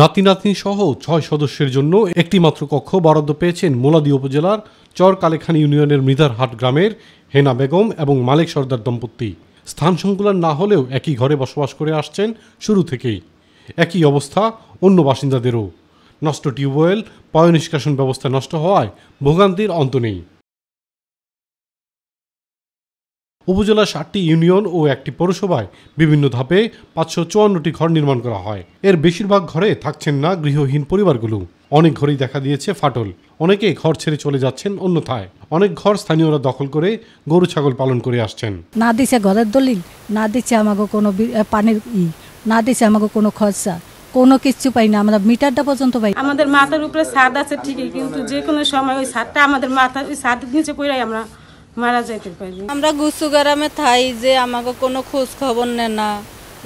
নাতি নাতনি সহ ছয় সদস্যের জন্য একটি মাত্র কক্ষ বরাদ্দ পেয়েছেন মোলাদি উপজেলার চর কালেখানি ইউনিয়নের মৃধারহাট গ্রামের হেনা বেগম এবং মালিক সর্দার দম্পতি স্থান সংকুলন না হলেও একই ঘরে বসবাস করে আসছেন শুরু থেকেই একই অবস্থা অন্য বাসিন্দাদেরও নষ্ট টিউবওয়েল পয় নিষ্কাশন ব্যবস্থা নষ্ট হওয়ায় ভোগান্তির অন্ত নেই উপজেলা সাতটি ইউনিয়ন ও একটি পৌরসভায় বিভিন্ন ধাপে পাঁচশো চুয়ান্নটি ঘর নির্মাণ করা হয় এর বেশিরভাগ ঘরে থাকছেন না গৃহহীন পরিবারগুলো অনেক ঘরেই দেখা দিয়েছে ফাটল অনেকে ঘর ছেড়ে চলে যাচ্ছেন অন্যথায় অনেক ঘর স্থানীয়রা দখল করে গরু ছাগল পালন করে আসছেন না দিছে ঘরের দলিল না দিচ্ছে আমাকে কোনো পানির ই না দিচ্ছে আমাকে কোনো খরচা কোনো কিছু পাই না আমরা মিটারটা পর্যন্ত পাই আমাদের মাথার উপরে ছাদ আছে ঠিকই কিন্তু যে কোনো সময় ওই ছাদটা আমাদের মাথা ওই ছাদের নিচে পড়াই আমরা মারা যাইতে পারি আমরা গুসু গ্রামে থাই যে আমাকে কোনো খোঁজ খবর নেয় না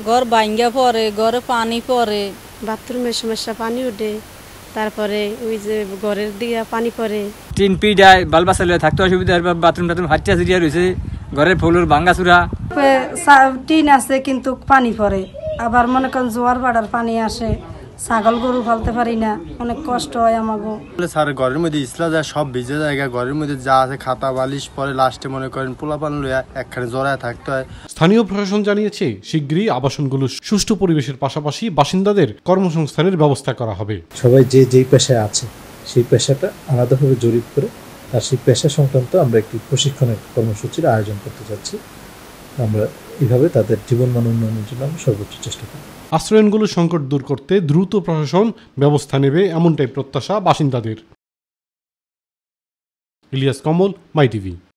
ঘর ভাঙ্গা পরে ঘরে পানি পড়ে বাথরুমের সমস্যা পানি উঠে তারপরে ওই যে ঘরের দিকে পানি পড়ে টিন পিডায় বালবা চালে থাকতে অসুবিধা বাথরুম টাথরুম হাটিয়া চিড়িয়া রয়েছে ঘরের ফুলুর ভাঙ্গা চূড়া টিন আছে কিন্তু পানি পরে আবার মনে করেন জোয়ার বাড়ার পানি আসে ছাগল গরু ফেলতে পারি না অনেক কষ্ট হয় আমাকে স্যার ঘরের মধ্যে ইসলা যায় সব ভিজে জায়গা ঘরের মধ্যে যা আছে খাতা বালিশ পরে লাস্টে মনে করেন পোলাপান লইয়া একখানে জড়ায় থাকতে হয় স্থানীয় প্রশাসন জানিয়েছে শীঘ্রই আবাসনগুলো সুষ্ঠু পরিবেশের পাশাপাশি বাসিন্দাদের কর্মসংস্থানের ব্যবস্থা করা হবে সবাই যে যেই পেশায় আছে সেই পেশাটা আলাদাভাবে জরিপ করে তার সেই পেশা সংক্রান্ত আমরা একটি প্রশিক্ষণের কর্মসূচির আয়োজন করতে যাচ্ছি আমরা এভাবে তাদের জীবন মান উন্নয়নের জন্য আমরা সর্বোচ্চ চেষ্টা করি আশ্রয়নগুলো সংকট দূর করতে দ্রুত প্রশাসন ব্যবস্থা নেবে এমনটাই প্রত্যাশা বাসিন্দাদের ইলিয়াস কমল মাই টিভি